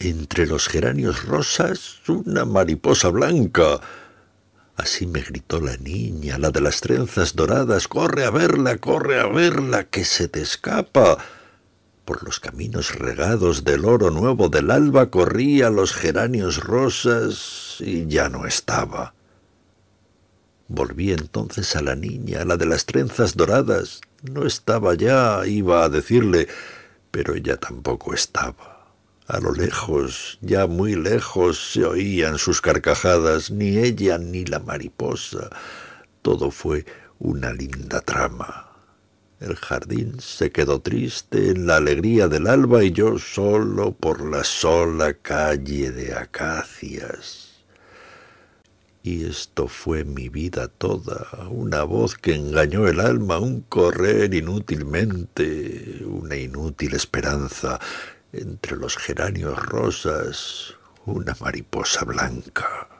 entre los geranios rosas una mariposa blanca. Así me gritó la niña, la de las trenzas doradas, corre a verla, corre a verla, que se te escapa. Por los caminos regados del oro nuevo del alba corría los geranios rosas y ya no estaba. Volví entonces a la niña, la de las trenzas doradas. No estaba ya, iba a decirle, pero ella tampoco estaba. A lo lejos, ya muy lejos, se oían sus carcajadas, ni ella ni la mariposa. Todo fue una linda trama. El jardín se quedó triste en la alegría del alba y yo solo por la sola calle de acacias. Y esto fue mi vida toda, una voz que engañó el alma, un correr inútilmente, una inútil esperanza entre los geranios rosas, una mariposa blanca.